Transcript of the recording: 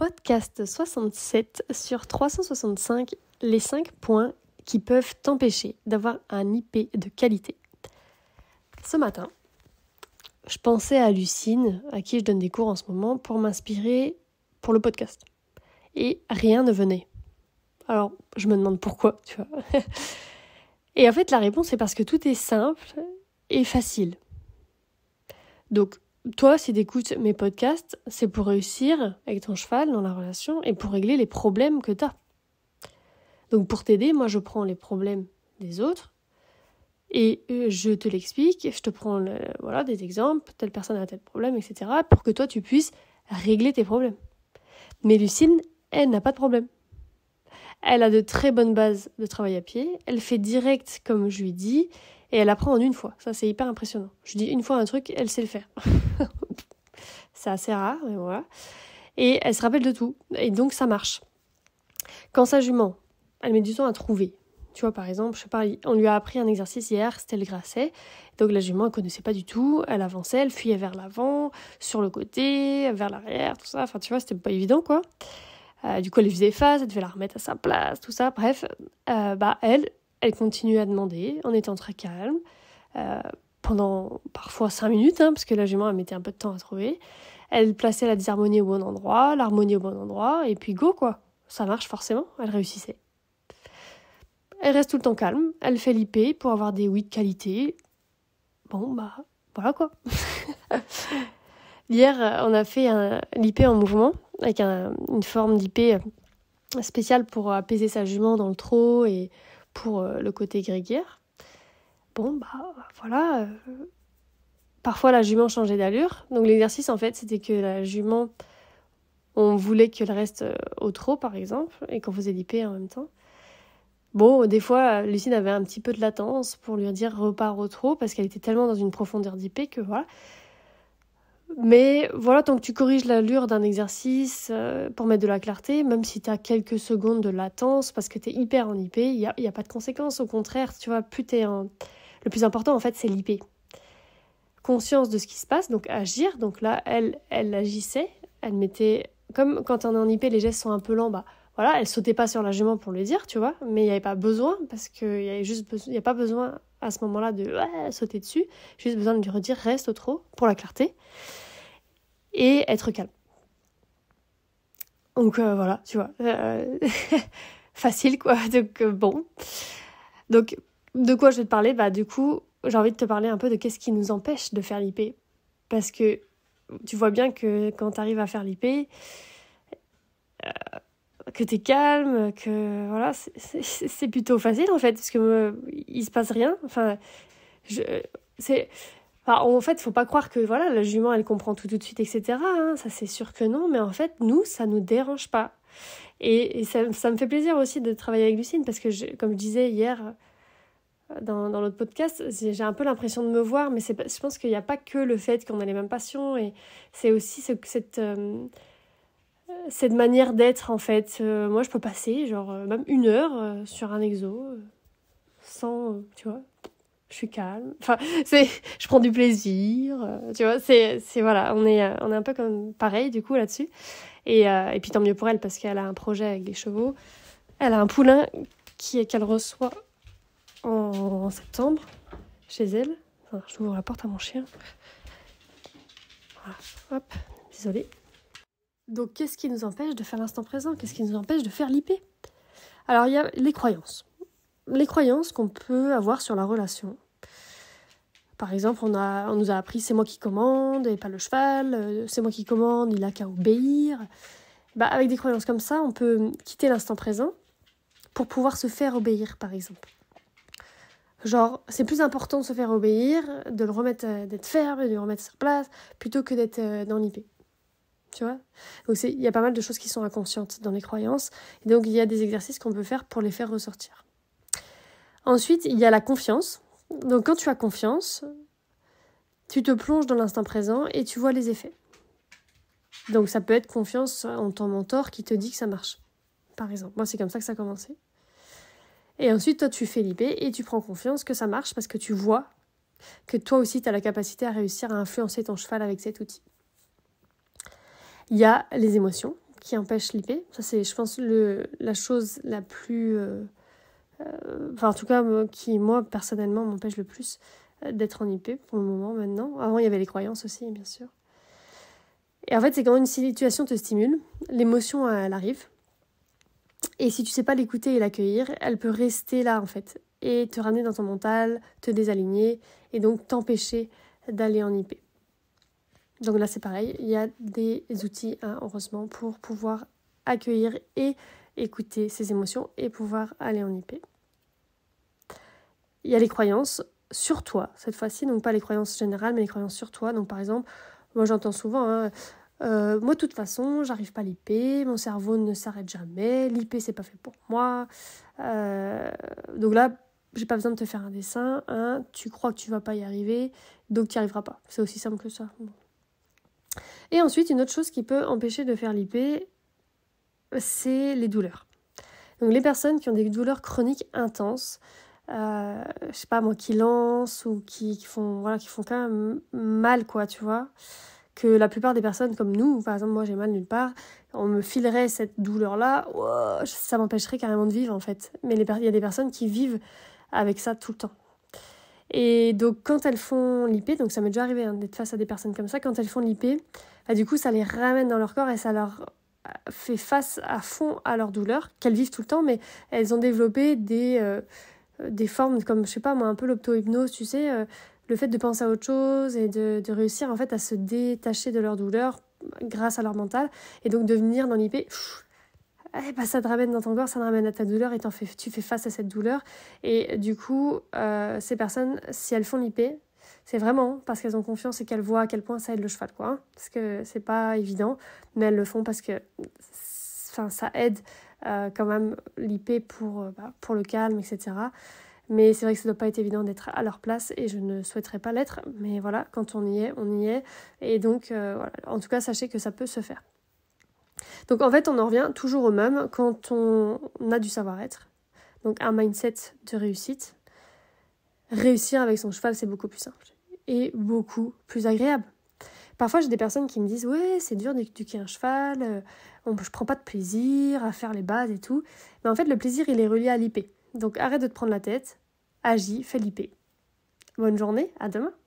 podcast 67 sur 365, les 5 points qui peuvent t'empêcher d'avoir un IP de qualité. Ce matin, je pensais à Lucine, à qui je donne des cours en ce moment, pour m'inspirer pour le podcast. Et rien ne venait. Alors, je me demande pourquoi, tu vois. Et en fait, la réponse est parce que tout est simple et facile. Donc, toi, si écoutes mes podcasts, c'est pour réussir avec ton cheval dans la relation et pour régler les problèmes que tu as. Donc pour t'aider, moi je prends les problèmes des autres et euh, je te l'explique, je te prends voilà, des exemples, telle personne a tel problème, etc. pour que toi tu puisses régler tes problèmes. Mais Lucine, elle n'a pas de problème. Elle a de très bonnes bases de travail à pied, elle fait direct comme je lui dis, et elle apprend en une fois. Ça, c'est hyper impressionnant. Je dis une fois un truc, elle sait le faire. c'est assez rare, mais voilà. Et elle se rappelle de tout. Et donc, ça marche. Quand sa jument, elle met du temps à trouver. Tu vois, par exemple, je parle, on lui a appris un exercice hier, c'était le grasset. Donc la jument, elle connaissait pas du tout. Elle avançait, elle fuyait vers l'avant, sur le côté, vers l'arrière, tout ça. Enfin, tu vois, c'était pas évident, quoi. Euh, du coup, elle faisait face, elle devait la remettre à sa place, tout ça. Bref, euh, bah elle, elle continue à demander en étant très calme, euh, pendant parfois cinq minutes, hein, parce que la jument, elle mettait un peu de temps à trouver. Elle plaçait la disharmonie au bon endroit, l'harmonie au bon endroit, et puis go quoi. Ça marche forcément, elle réussissait. Elle reste tout le temps calme, elle fait l'IP pour avoir des oui de qualité. Bon, bah voilà quoi. Hier, on a fait l'IP en mouvement, avec une forme d'IP spéciale pour apaiser sa jument dans le trot et pour euh, le côté grégaire. Bon, bah voilà. Euh, parfois, la jument changeait d'allure. Donc, l'exercice, en fait, c'était que la jument, on voulait qu'elle reste euh, au trot, par exemple, et qu'on faisait l'IP en même temps. Bon, des fois, Lucine avait un petit peu de latence pour lui dire repart au trot, parce qu'elle était tellement dans une profondeur d'IP que voilà. Mais voilà, tant que tu corriges l'allure d'un exercice euh, pour mettre de la clarté, même si tu as quelques secondes de latence parce que tu es hyper en IP, il n'y a, a, pas de conséquences. Au contraire, tu vois, plus Le plus important, en fait, c'est l'IP. Conscience de ce qui se passe, donc agir. Donc là, elle, elle agissait. Elle mettait... Comme quand on est en IP, les gestes sont un peu lents, bah voilà, elle sautait pas sur la jument pour le dire, tu vois, mais il n'y avait pas besoin parce qu'il n'y avait juste... a pas besoin à ce moment-là de sauter dessus. J'ai juste besoin de lui redire reste au trop pour la clarté et être calme. Donc euh, voilà, tu vois, euh, facile quoi. Donc euh, bon, donc de quoi je vais te parler Bah du coup, j'ai envie de te parler un peu de qu'est-ce qui nous empêche de faire l'IP, parce que tu vois bien que quand tu arrives à faire l'IP, que t'es calme, que voilà, c'est plutôt facile en fait, parce que euh, il se passe rien. Enfin, je, c'est, enfin, en fait, faut pas croire que voilà, la jument elle comprend tout tout de suite, etc. Hein. ça c'est sûr que non, mais en fait, nous, ça nous dérange pas. Et, ça, ça, me fait plaisir aussi de travailler avec Lucine parce que, comme je disais hier euh, dans, dans l'autre podcast, j'ai un peu l'impression de me voir, mais je pense qu'il n'y a pas que le fait qu'on a les mêmes passions et c'est aussi ce, cette euh, cette manière d'être en fait. Euh, moi, je peux passer genre euh, même une heure euh, sur un exo sans, tu vois, je suis calme. Enfin, c'est, je prends du plaisir, tu vois. C'est, c'est voilà, on est, on est un peu comme pareil du coup là-dessus. Et, et puis tant mieux pour elle parce qu'elle a un projet avec les chevaux. Elle a un poulain qui qu'elle reçoit en, septembre chez elle. je ouvre la porte à mon chien. Voilà, hop, désolée. Donc qu'est-ce qui nous empêche de faire l'instant présent Qu'est-ce qui nous empêche de faire l'IP Alors il y a les croyances. Les croyances qu'on peut avoir sur la relation. Par exemple, on, a, on nous a appris c'est moi qui commande et pas le cheval, euh, c'est moi qui commande, il a qu'à obéir. Bah, avec des croyances comme ça, on peut quitter l'instant présent pour pouvoir se faire obéir, par exemple. Genre, c'est plus important de se faire obéir, de le remettre, euh, d'être ferme, de le remettre sur place, plutôt que d'être euh, dans l'IP. Tu vois Donc il y a pas mal de choses qui sont inconscientes dans les croyances. donc il y a des exercices qu'on peut faire pour les faire ressortir. Ensuite, il y a la confiance. Donc quand tu as confiance, tu te plonges dans l'instant présent et tu vois les effets. Donc ça peut être confiance en ton mentor qui te dit que ça marche. Par exemple, moi c'est comme ça que ça a commencé. Et ensuite, toi, tu fais l'IP et tu prends confiance que ça marche parce que tu vois que toi aussi, tu as la capacité à réussir à influencer ton cheval avec cet outil. Il y a les émotions qui empêchent l'IP. Ça, c'est, je pense, le, la chose la plus. Euh, euh, enfin, en tout cas, qui, moi, personnellement, m'empêche le plus euh, d'être en IP pour le moment maintenant. Avant, il y avait les croyances aussi, bien sûr. Et en fait, c'est quand une situation te stimule, l'émotion, elle arrive. Et si tu sais pas l'écouter et l'accueillir, elle peut rester là, en fait, et te ramener dans ton mental, te désaligner, et donc t'empêcher d'aller en IP. Donc là, c'est pareil, il y a des outils, hein, heureusement, pour pouvoir accueillir et écouter ses émotions et pouvoir aller en IP. Il y a les croyances sur toi, cette fois-ci, donc pas les croyances générales, mais les croyances sur toi. Donc par exemple, moi j'entends souvent, hein, euh, moi de toute façon, j'arrive pas à l'IP, mon cerveau ne s'arrête jamais, l'IP c'est pas fait pour moi. Euh, donc là, j'ai pas besoin de te faire un dessin, hein, tu crois que tu vas pas y arriver, donc tu n'y arriveras pas. C'est aussi simple que ça. Et ensuite, une autre chose qui peut empêcher de faire l'IP, c'est les douleurs. Donc les personnes qui ont des douleurs chroniques intenses, euh, je sais pas moi, qui lancent ou qui, font voilà, qui font quand même mal quoi, tu vois, que la plupart des personnes comme nous, par exemple moi j'ai mal nulle part, on me filerait cette douleur là, ça m'empêcherait carrément de vivre en fait. Mais il y a des personnes qui vivent avec ça tout le temps. Et donc quand elles font l'IP, donc ça m'est déjà arrivé hein, d'être face à des personnes comme ça, quand elles font l'IP, bah, du coup ça les ramène dans leur corps et ça leur euh, fait face à fond à leur douleur qu'elles vivent tout le temps, mais elles ont développé des, euh, euh, des formes comme, je sais pas moi, un peu l'opto-hypnose, tu sais, le fait de penser à autre chose et de, réussir en fait à se détacher de leur douleur grâce à leur mental et donc de venir dans l'IP, eh ben, ça te ramène dans ton corps, ça te ramène à ta douleur et tu fais face à cette douleur. Et du coup, euh, ces personnes, si elles font l'IP, c'est vraiment parce qu'elles ont confiance et qu'elles voient à quel point ça aide le cheval, quoi. Hein. parce que c'est pas évident, mais elles le font parce que ça aide euh, quand même l'IP pour, euh, bah, pour le calme, etc. Mais c'est vrai que ça ne doit pas être évident d'être à leur place et je ne souhaiterais pas l'être. Mais voilà, quand on y est, on y est. Et donc, voilà. en tout cas, sachez que ça peut se faire. Donc en fait, on en revient toujours au même quand on a du savoir-être. Donc un mindset de réussite. Réussir avec son cheval, c'est beaucoup plus simple et beaucoup plus agréable. Parfois, j'ai des personnes qui me disent Ouais, c'est dur d'éduquer un cheval, euh, on, je prends pas de plaisir à faire les bases et tout. Mais en fait, le plaisir, il est relié à l'IP. Donc arrête de te prendre la tête, agis, fais l'IP. Bonne journée, à demain